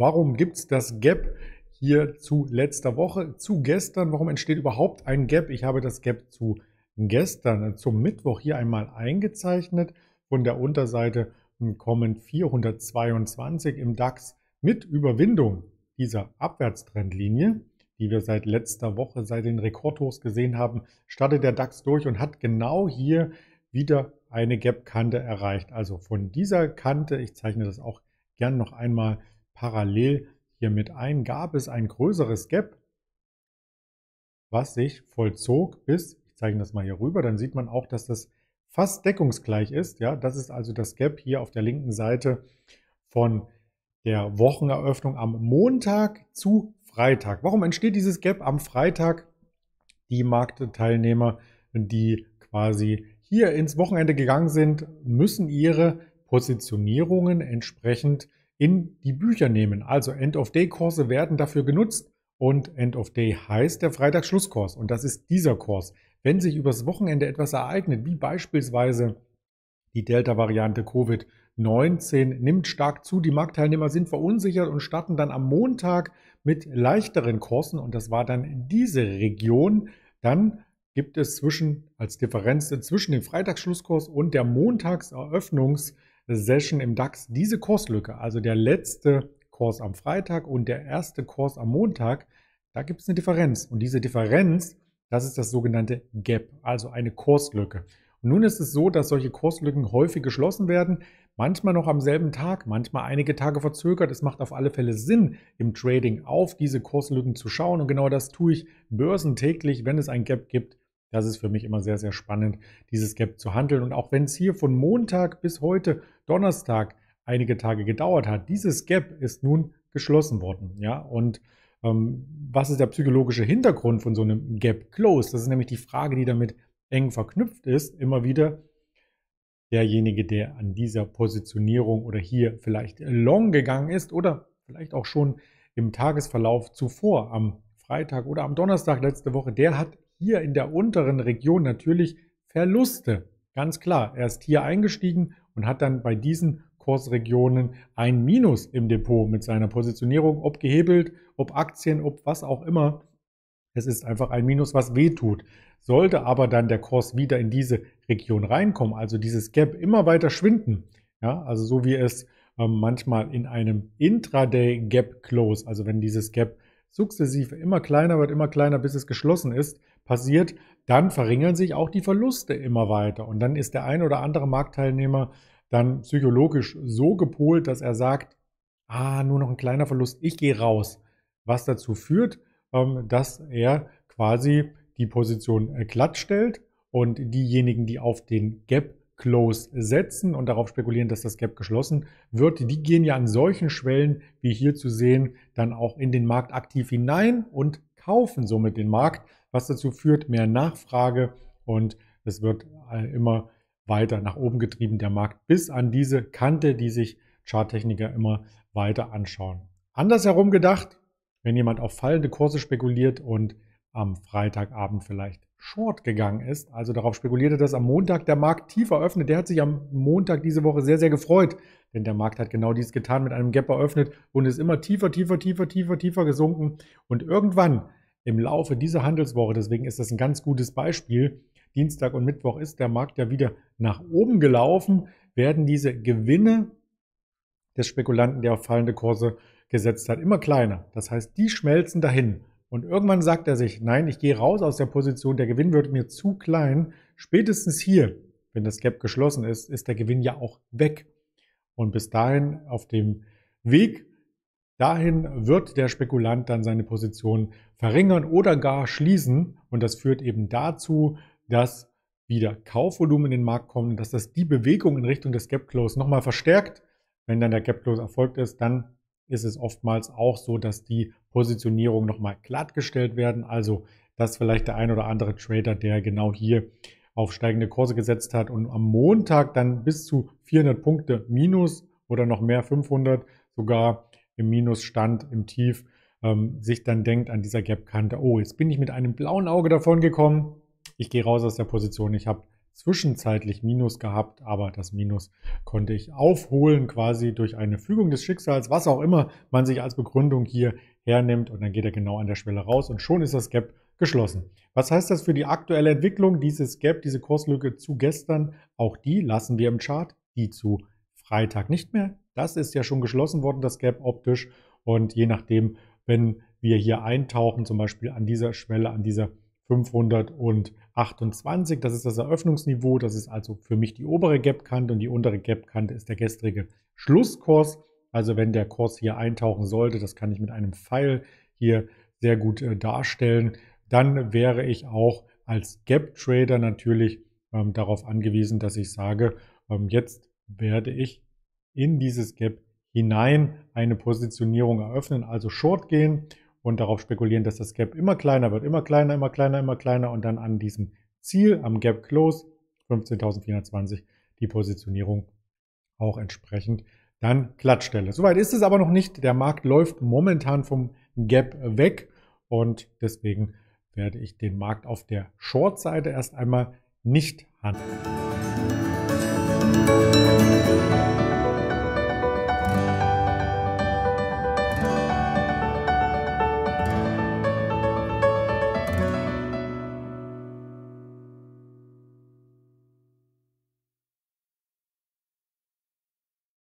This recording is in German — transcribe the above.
Warum gibt es das Gap hier zu letzter Woche, zu gestern? Warum entsteht überhaupt ein Gap? Ich habe das Gap zu gestern, äh, zum Mittwoch hier einmal eingezeichnet. Von der Unterseite hm, kommen 422 im DAX mit Überwindung dieser Abwärtstrendlinie, die wir seit letzter Woche, seit den Rekordhochs gesehen haben, startet der DAX durch und hat genau hier wieder eine Gap-Kante erreicht. Also von dieser Kante, ich zeichne das auch gern noch einmal parallel hiermit ein, gab es ein größeres Gap, was sich vollzog bis, ich zeige das mal hier rüber, dann sieht man auch, dass das fast deckungsgleich ist. Ja, das ist also das Gap hier auf der linken Seite von der Wocheneröffnung am Montag zu Freitag. Warum entsteht dieses Gap am Freitag? Die Marktteilnehmer, die quasi hier ins Wochenende gegangen sind, müssen ihre Positionierungen entsprechend in die Bücher nehmen. Also End-of-Day-Kurse werden dafür genutzt und End-of-Day heißt der Freitagsschlusskurs und das ist dieser Kurs. Wenn sich übers Wochenende etwas ereignet, wie beispielsweise die Delta-Variante Covid-19 nimmt stark zu, die Marktteilnehmer sind verunsichert und starten dann am Montag mit leichteren Kursen und das war dann diese Region, dann gibt es zwischen als Differenz zwischen dem Freitagsschlusskurs und der Montagseröffnungs Session im DAX diese Kurslücke, also der letzte Kurs am Freitag und der erste Kurs am Montag, da gibt es eine Differenz. Und diese Differenz, das ist das sogenannte Gap, also eine Kurslücke. Und nun ist es so, dass solche Kurslücken häufig geschlossen werden, manchmal noch am selben Tag, manchmal einige Tage verzögert. Es macht auf alle Fälle Sinn, im Trading auf diese Kurslücken zu schauen. Und genau das tue ich börsentäglich, wenn es ein Gap gibt das ist für mich immer sehr, sehr spannend, dieses Gap zu handeln. Und auch wenn es hier von Montag bis heute Donnerstag einige Tage gedauert hat, dieses Gap ist nun geschlossen worden. Ja, und ähm, was ist der psychologische Hintergrund von so einem Gap Close? Das ist nämlich die Frage, die damit eng verknüpft ist. Immer wieder derjenige, der an dieser Positionierung oder hier vielleicht long gegangen ist oder vielleicht auch schon im Tagesverlauf zuvor am Freitag oder am Donnerstag letzte Woche, der hat hier in der unteren Region natürlich Verluste. Ganz klar, er ist hier eingestiegen und hat dann bei diesen Kursregionen ein Minus im Depot mit seiner Positionierung, ob gehebelt, ob Aktien, ob was auch immer. Es ist einfach ein Minus, was wehtut. Sollte aber dann der Kurs wieder in diese Region reinkommen, also dieses Gap immer weiter schwinden, ja, also so wie es ähm, manchmal in einem Intraday Gap Close, also wenn dieses Gap sukzessive immer kleiner wird, immer kleiner, bis es geschlossen ist, passiert, dann verringern sich auch die Verluste immer weiter. Und dann ist der ein oder andere Marktteilnehmer dann psychologisch so gepolt, dass er sagt, ah, nur noch ein kleiner Verlust, ich gehe raus. Was dazu führt, ähm, dass er quasi die Position äh, glatt stellt und diejenigen, die auf den Gap Close setzen und darauf spekulieren, dass das Gap geschlossen wird. Die gehen ja an solchen Schwellen, wie hier zu sehen, dann auch in den Markt aktiv hinein und kaufen somit den Markt was dazu führt, mehr Nachfrage und es wird äh, immer weiter nach oben getrieben, der Markt, bis an diese Kante, die sich Charttechniker immer weiter anschauen. Andersherum gedacht, wenn jemand auf fallende Kurse spekuliert und am Freitagabend vielleicht short gegangen ist, also darauf spekulierte, dass am Montag der Markt tiefer öffnet, der hat sich am Montag diese Woche sehr, sehr gefreut, denn der Markt hat genau dies getan, mit einem Gap eröffnet und ist immer tiefer, tiefer, tiefer, tiefer, tiefer gesunken und irgendwann im Laufe dieser Handelswoche, deswegen ist das ein ganz gutes Beispiel, Dienstag und Mittwoch ist der Markt ja wieder nach oben gelaufen, werden diese Gewinne des Spekulanten, der auf fallende Kurse gesetzt hat, immer kleiner. Das heißt, die schmelzen dahin. Und irgendwann sagt er sich, nein, ich gehe raus aus der Position, der Gewinn wird mir zu klein. Spätestens hier, wenn das Gap geschlossen ist, ist der Gewinn ja auch weg. Und bis dahin auf dem Weg Dahin wird der Spekulant dann seine Position verringern oder gar schließen und das führt eben dazu, dass wieder Kaufvolumen in den Markt kommen, dass das die Bewegung in Richtung des Gap Close nochmal verstärkt. Wenn dann der Gap Close erfolgt ist, dann ist es oftmals auch so, dass die Positionierung nochmal glattgestellt werden. Also, dass vielleicht der ein oder andere Trader, der genau hier auf steigende Kurse gesetzt hat und am Montag dann bis zu 400 Punkte minus oder noch mehr 500 sogar im stand, im Tief, ähm, sich dann denkt an dieser Gap-Kante, oh, jetzt bin ich mit einem blauen Auge davon gekommen, ich gehe raus aus der Position, ich habe zwischenzeitlich Minus gehabt, aber das Minus konnte ich aufholen quasi durch eine Fügung des Schicksals, was auch immer man sich als Begründung hier hernimmt und dann geht er genau an der Schwelle raus und schon ist das Gap geschlossen. Was heißt das für die aktuelle Entwicklung? Dieses Gap, diese Kurslücke zu gestern, auch die lassen wir im Chart, die zu Freitag nicht mehr, das ist ja schon geschlossen worden, das Gap optisch. Und je nachdem, wenn wir hier eintauchen, zum Beispiel an dieser Schwelle, an dieser 528, das ist das Eröffnungsniveau, das ist also für mich die obere Gap-Kante und die untere Gap-Kante ist der gestrige Schlusskurs. Also wenn der Kurs hier eintauchen sollte, das kann ich mit einem Pfeil hier sehr gut äh, darstellen, dann wäre ich auch als Gap-Trader natürlich ähm, darauf angewiesen, dass ich sage, ähm, jetzt werde ich in dieses Gap hinein eine Positionierung eröffnen, also Short gehen und darauf spekulieren, dass das Gap immer kleiner wird, immer kleiner, immer kleiner, immer kleiner und dann an diesem Ziel, am Gap Close 15.420 die Positionierung auch entsprechend dann Klatschstelle. Soweit ist es aber noch nicht. Der Markt läuft momentan vom Gap weg und deswegen werde ich den Markt auf der Short-Seite erst einmal nicht handeln.